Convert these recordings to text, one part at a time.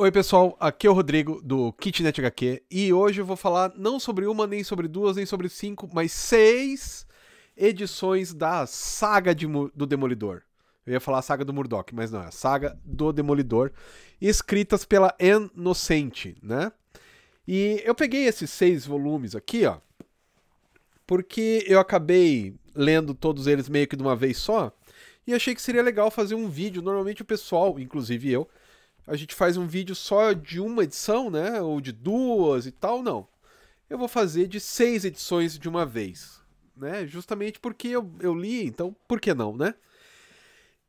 Oi, pessoal, aqui é o Rodrigo do Kitnet HQ e hoje eu vou falar não sobre uma, nem sobre duas, nem sobre cinco, mas seis edições da saga de, do Demolidor. Eu ia falar a saga do Murdoch, mas não, é a saga do Demolidor, escritas pela Anne né? E eu peguei esses seis volumes aqui, ó, porque eu acabei lendo todos eles meio que de uma vez só e achei que seria legal fazer um vídeo. Normalmente o pessoal, inclusive eu, a gente faz um vídeo só de uma edição, né? Ou de duas e tal, não. Eu vou fazer de seis edições de uma vez, né? Justamente porque eu, eu li, então por que não, né?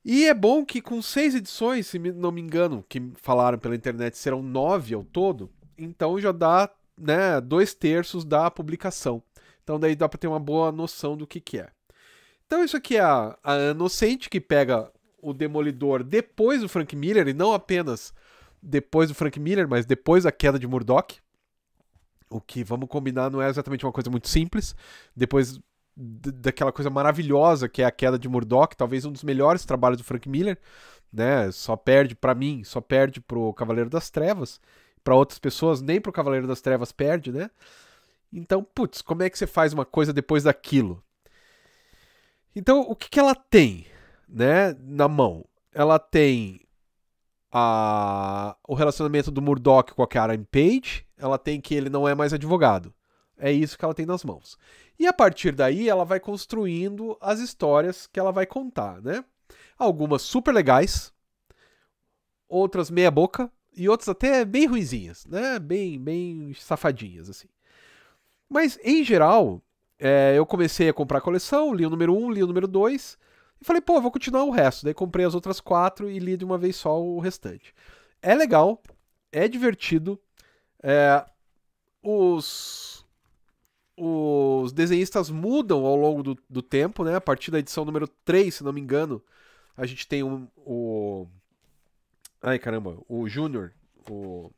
E é bom que com seis edições, se não me engano, que falaram pela internet serão nove ao todo, então já dá né, dois terços da publicação. Então daí dá para ter uma boa noção do que, que é. Então isso aqui é a, a Inocente, que pega o Demolidor depois do Frank Miller, e não apenas depois do Frank Miller, mas depois da queda de Murdoch. O que, vamos combinar, não é exatamente uma coisa muito simples. Depois daquela coisa maravilhosa que é a queda de Murdoch, talvez um dos melhores trabalhos do Frank Miller, né? Só perde para mim, só perde pro Cavaleiro das Trevas, para outras pessoas nem pro Cavaleiro das Trevas perde, né? Então, putz, como é que você faz uma coisa depois daquilo? Então, o que que ela tem? né, na mão. Ela tem a, o relacionamento do Murdoch com a Karen Page, ela tem que ele não é mais advogado. É isso que ela tem nas mãos. E a partir daí ela vai construindo as histórias que ela vai contar, né? Algumas super legais, outras meia boca e outras até bem ruinzinhas, né? Bem, bem safadinhas assim. Mas em geral, é, eu comecei a comprar a coleção, li o número 1, um, li o número 2, e falei, pô, vou continuar o resto. Daí comprei as outras quatro e li de uma vez só o restante. É legal, é divertido. É, os, os desenhistas mudam ao longo do, do, tempo, né? A partir da edição número 3, se não me engano, a gente tem um, o. Ai caramba, o Júnior. O...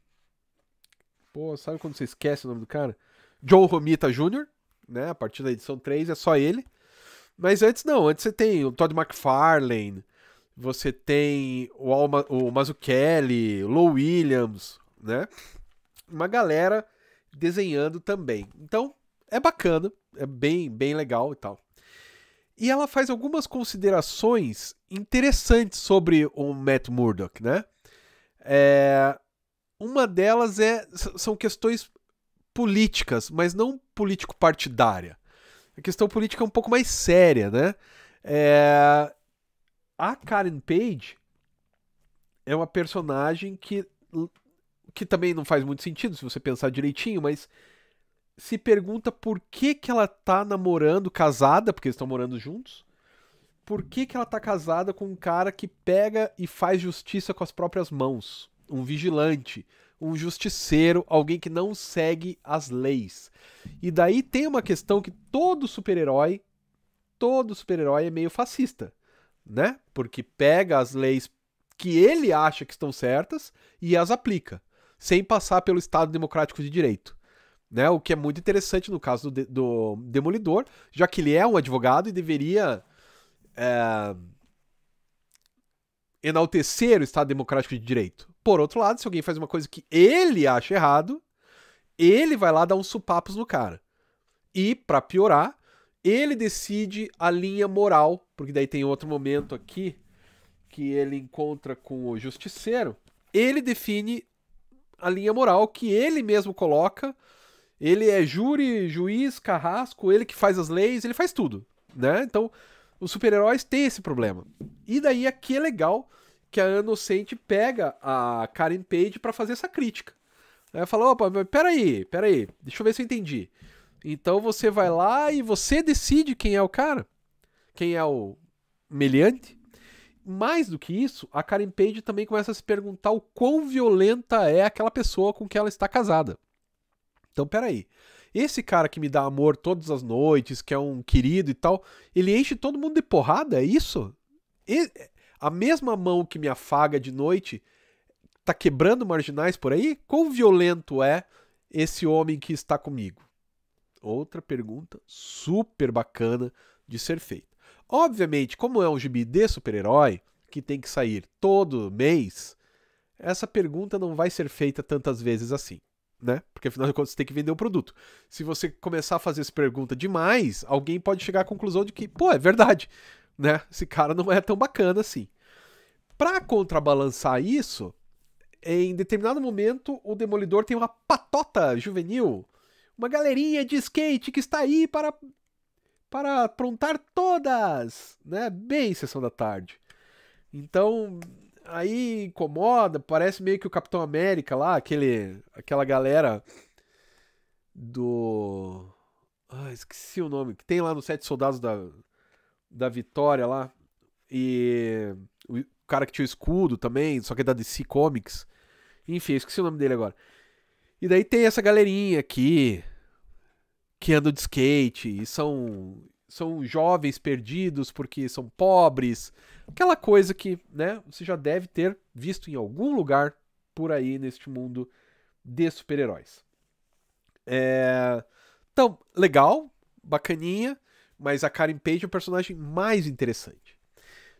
Pô, sabe quando você esquece o nome do cara? John Romita Jr., né? A partir da edição 3 é só ele. Mas antes não, antes você tem o Todd McFarlane, você tem o, Alma, o Mazzucchelli, o Lou Williams, né? Uma galera desenhando também. Então, é bacana, é bem, bem legal e tal. E ela faz algumas considerações interessantes sobre o Matt Murdock, né? É, uma delas é, são questões políticas, mas não político-partidária a questão política é um pouco mais séria, né? É... A Karen Page é uma personagem que, que também não faz muito sentido se você pensar direitinho, mas se pergunta por que, que ela tá namorando, casada, porque eles estão morando juntos. Por que, que ela tá casada com um cara que pega e faz justiça com as próprias mãos? Um vigilante um justiceiro, alguém que não segue as leis. E daí tem uma questão que todo super-herói, todo super-herói é meio fascista, né? Porque pega as leis que ele acha que estão certas e as aplica, sem passar pelo Estado Democrático de Direito. Né? O que é muito interessante no caso do, do Demolidor, já que ele é um advogado e deveria é, enaltecer o Estado Democrático de Direito. Por outro lado, se alguém faz uma coisa que ele acha errado, ele vai lá dar uns supapos no cara. E, para piorar, ele decide a linha moral, porque daí tem outro momento aqui que ele encontra com o justiceiro. Ele define a linha moral que ele mesmo coloca. Ele é júri, juiz, carrasco, ele que faz as leis, ele faz tudo, né? Então, os super-heróis têm esse problema. E daí aqui é legal que a Anne pega a Karen Page para fazer essa crítica. Ela fala, opa, peraí, peraí, deixa eu ver se eu entendi. Então você vai lá e você decide quem é o cara, quem é o meliante. Mais do que isso, a Karen Page também começa a se perguntar o quão violenta é aquela pessoa com que ela está casada. Então peraí, esse cara que me dá amor todas as noites, que é um querido e tal, ele enche todo mundo de porrada, é isso? E a mesma mão que me afaga de noite tá quebrando marginais por aí? Quão violento é esse homem que está comigo? Outra pergunta super bacana de ser feita. Obviamente, como é um gibi de super-herói, que tem que sair todo mês, essa pergunta não vai ser feita tantas vezes assim, né? Porque afinal de contas você tem que vender o um produto. Se você começar a fazer essa pergunta demais, alguém pode chegar à conclusão de que, pô, é verdade né? Esse cara não é tão bacana assim. Para contrabalançar isso, em determinado momento o Demolidor tem uma patota juvenil, uma galerinha de skate que está aí para para aprontar todas, né? Bem sessão da tarde. Então, aí incomoda, parece meio que o Capitão América lá, aquele aquela galera do ah, esqueci o nome, que tem lá no Sete Soldados da da Vitória lá. E o cara que tinha o escudo também, só que é da DC Comics. Enfim, esqueci o nome dele agora. E daí tem essa galerinha aqui que anda de skate e são são jovens perdidos porque são pobres. Aquela coisa que, né, você já deve ter visto em algum lugar por aí neste mundo de super-heróis. É... Então, legal, bacaninha mas a Karen Page é o personagem mais interessante.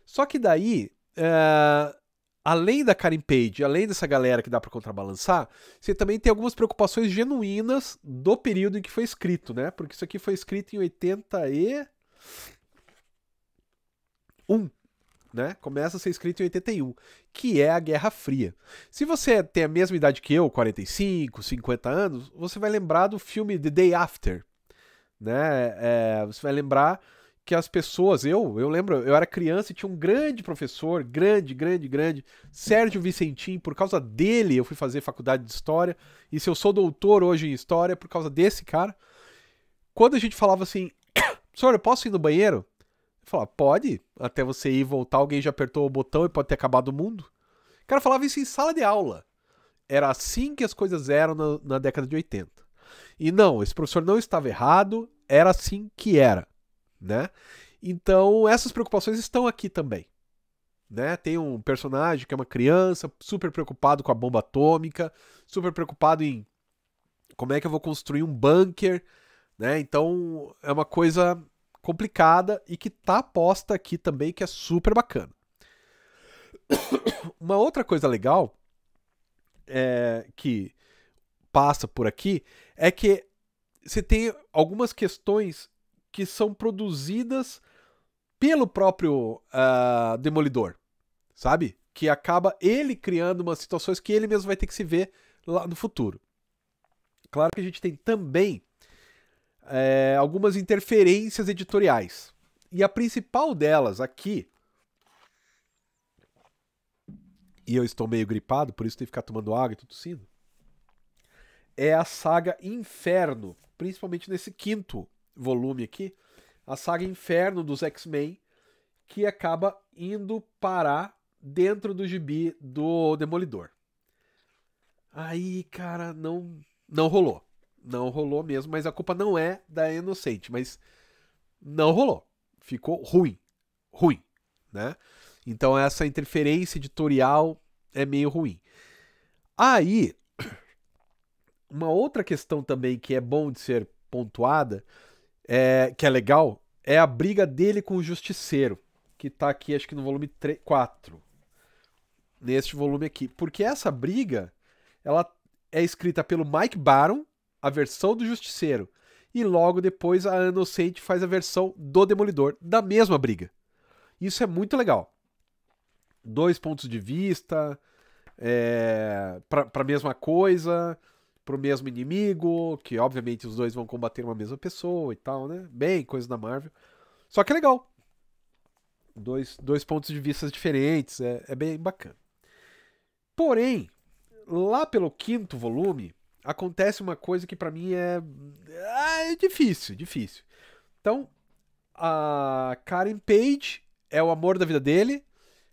Só que daí, uh, além da Karen Page, além dessa galera que dá para contrabalançar, você também tem algumas preocupações genuínas do período em que foi escrito, né? Porque isso aqui foi escrito em 81, né? Começa a ser escrito em 81, que é a Guerra Fria. Se você tem a mesma idade que eu, 45, 50 anos, você vai lembrar do filme The Day After, né? É, você vai lembrar que as pessoas, eu, eu lembro, eu era criança e tinha um grande professor, grande, grande, grande, Sérgio Vicentim, por causa dele eu fui fazer faculdade de história, e se eu sou doutor hoje em história é por causa desse cara. Quando a gente falava assim, senhor, eu posso ir no banheiro? Eu falava, pode, até você ir e voltar, alguém já apertou o botão e pode ter acabado o mundo. O cara falava isso em sala de aula. Era assim que as coisas eram na, na década de 80. E não, esse professor não estava errado, era assim que era, né? Então, essas preocupações estão aqui também. Né? Tem um personagem que é uma criança, super preocupado com a bomba atômica, super preocupado em como é que eu vou construir um bunker, né? Então, é uma coisa complicada e que tá posta aqui também que é super bacana. Uma outra coisa legal é, que passa por aqui é que você tem algumas questões que são produzidas pelo próprio uh, Demolidor, sabe? Que acaba ele criando umas situações que ele mesmo vai ter que se ver lá no futuro. Claro que a gente tem também é, algumas interferências editoriais. E a principal delas aqui. E eu estou meio gripado, por isso tenho que ficar tomando água e tudo assim é a saga Inferno, principalmente nesse quinto volume aqui, a saga Inferno dos X-Men, que acaba indo parar dentro do gibi do Demolidor. Aí, cara, não não rolou. Não rolou mesmo, mas a culpa não é da Inocente, mas não rolou. Ficou ruim. Ruim, né? Então essa interferência editorial é meio ruim. Aí, uma outra questão também que é bom de ser pontuada, é, que é legal, é a briga dele com o Justiceiro, que tá aqui, acho que no volume 3, 4. Neste volume aqui. Porque essa briga, ela é escrita pelo Mike Baron, a versão do Justiceiro. E logo depois a Anocente faz a versão do Demolidor, da mesma briga. Isso é muito legal. Dois pontos de vista, é, para a mesma coisa pro mesmo inimigo, que obviamente os dois vão combater uma mesma pessoa e tal, né? Bem, coisa da Marvel. Só que é legal. Dois, dois pontos de vista diferentes, é, é bem bacana. Porém, lá pelo quinto volume, acontece uma coisa que para mim é, ah, é difícil, difícil. Então, a Karen Page é o amor da vida dele.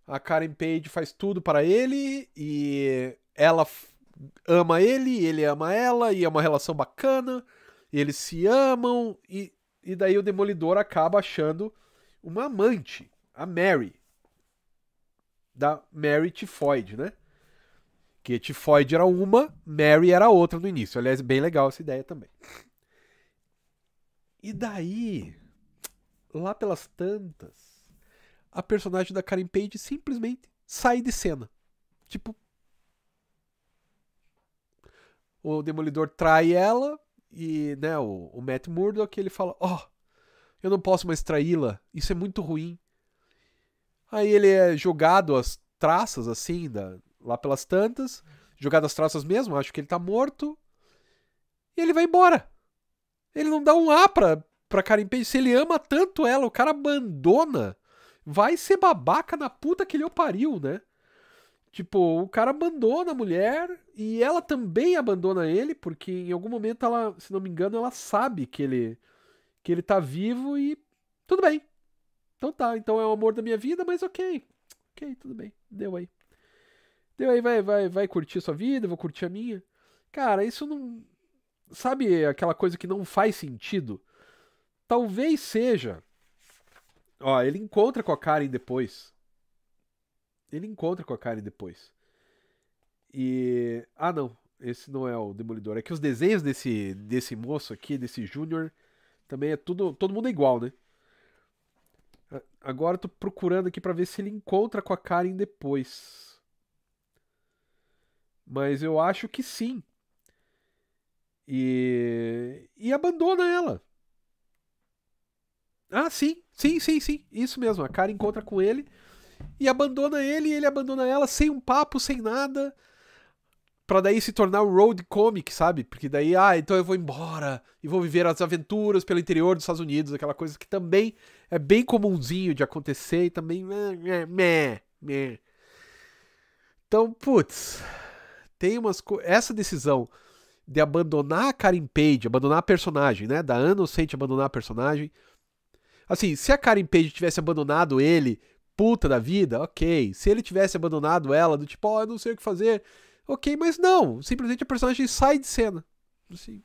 A Karen Page faz tudo para ele e ela ama ele, ele ama ela, e é uma relação bacana, eles se amam, e, e daí o Demolidor acaba achando uma amante, a Mary, da Mary Tifoid, né? Que Tifoid era uma, Mary era outra no início. Aliás, bem legal essa ideia também. E daí, lá pelas tantas, a personagem da Karen Page simplesmente sai de cena. Tipo, o Demolidor trai ela e, né, o, o Matt Murdock, ele fala, ó, oh, eu não posso mais traí-la, isso é muito ruim. Aí ele é jogado as traças, assim, da, lá pelas tantas, jogado as traças mesmo, acho que ele tá morto, e ele vai embora. Ele não dá um A pra, pra Karen Page, se ele ama tanto ela, o cara abandona, vai ser babaca na puta que ele o pariu, né? Tipo, o cara abandona a mulher e ela também abandona ele, porque em algum momento ela, se não me engano, ela sabe que ele que ele tá vivo e tudo bem. Então tá, então é o amor da minha vida, mas OK. OK, tudo bem. Deu aí. Deu aí, vai vai vai curtir sua vida, vou curtir a minha. Cara, isso não sabe aquela coisa que não faz sentido? Talvez seja. Ó, ele encontra com a Karen depois. Ele encontra com a Karen depois. E. Ah, não. Esse não é o Demolidor. É que os desenhos desse, desse moço aqui, desse Júnior, também é tudo. Todo mundo é igual, né? Agora eu tô procurando aqui para ver se ele encontra com a Karen depois. Mas eu acho que sim. E. E abandona ela. Ah, sim, sim, sim, sim. Isso mesmo. A Karen encontra com ele e abandona ele e ele abandona ela sem um papo, sem nada. Pra daí se tornar o road comic, sabe? Porque daí, ah, então eu vou embora e vou viver as aventuras pelo interior dos Estados Unidos, aquela coisa que também é bem comumzinho de acontecer e também. Meh, né, meh, né, né, Então, putz, tem umas. Co... Essa decisão de abandonar a Karen Page, abandonar a personagem, né? Da Anna Sente abandonar a personagem. Assim, se a Karen Page tivesse abandonado ele puta da vida, ok. Se ele tivesse abandonado ela, do tipo, ó, oh, eu não sei o que fazer, ok, mas não. Simplesmente a personagem sai de cena. Assim.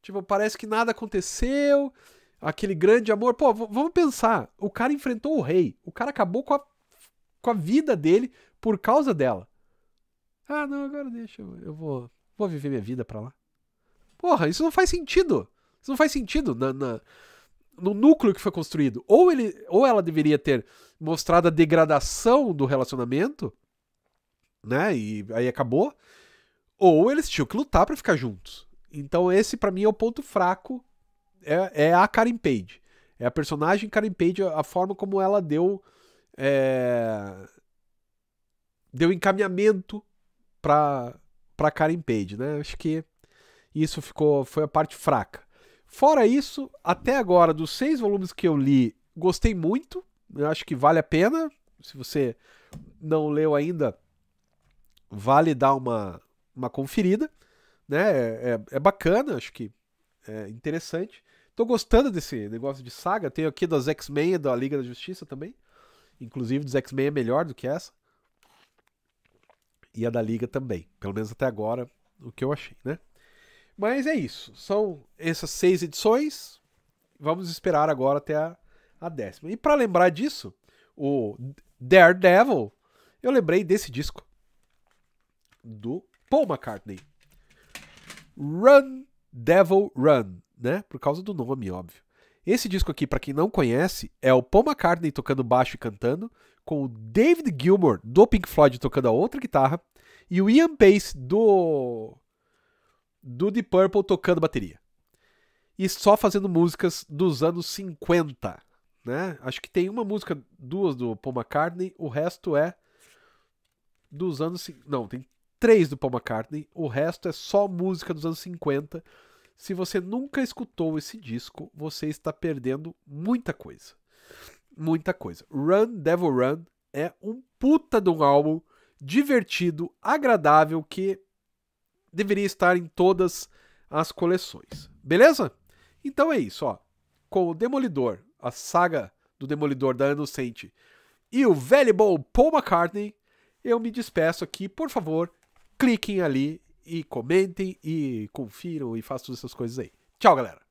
Tipo, parece que nada aconteceu. Aquele grande amor. Pô, vamos pensar. O cara enfrentou o rei. O cara acabou com a, com a vida dele por causa dela. Ah, não, agora deixa. Eu, eu vou, vou viver minha vida pra lá. Porra, isso não faz sentido. Isso não faz sentido na, na no núcleo que foi construído. Ou, ele, ou ela deveria ter mostrado a degradação do relacionamento, né? E aí acabou. Ou eles tinham que lutar para ficar juntos. Então esse para mim é o ponto fraco é, é, a Karen Page. É a personagem Karen Page, a, forma como ela deu é, deu encaminhamento para para Karen Page, né? Acho que isso ficou foi a parte fraca. Fora isso, até agora, dos seis volumes que eu li, gostei muito. Eu acho que vale a pena. Se você não leu ainda, vale dar uma, uma conferida. Né? É, é, é bacana, acho que é interessante. Tô gostando desse negócio de saga. Tenho aqui das X-Men da Liga da Justiça também. Inclusive, dos X-Men é melhor do que essa. E a da Liga também. Pelo menos até agora, o que eu achei, né? Mas é isso. São essas seis edições. Vamos esperar agora até a, a décima. E para lembrar disso, o Daredevil, eu lembrei desse disco do Paul McCartney. Run Devil Run, né? Por causa do nome, óbvio. Esse disco aqui, para quem não conhece, é o Paul McCartney tocando baixo e cantando, com o David Gilmour do Pink Floyd tocando a outra guitarra e o Ian Pace do do Deep Purple tocando bateria. E só fazendo músicas dos anos 50, né? Acho que tem uma música, duas do Paul McCartney, o resto é dos anos... Não, tem três do Paul McCartney, o resto é só música dos anos 50. Se você nunca escutou esse disco, você está perdendo muita coisa. Muita coisa. Run, Devil Run é um puta de um álbum divertido, agradável, que deveria estar em todas as coleções. Beleza? Então é isso, ó. Com o Demolidor, a saga do Demolidor da Inocente e o velho Paul McCartney, eu me despeço aqui. Por favor, cliquem ali e comentem e confiram e façam essas coisas aí. Tchau, galera!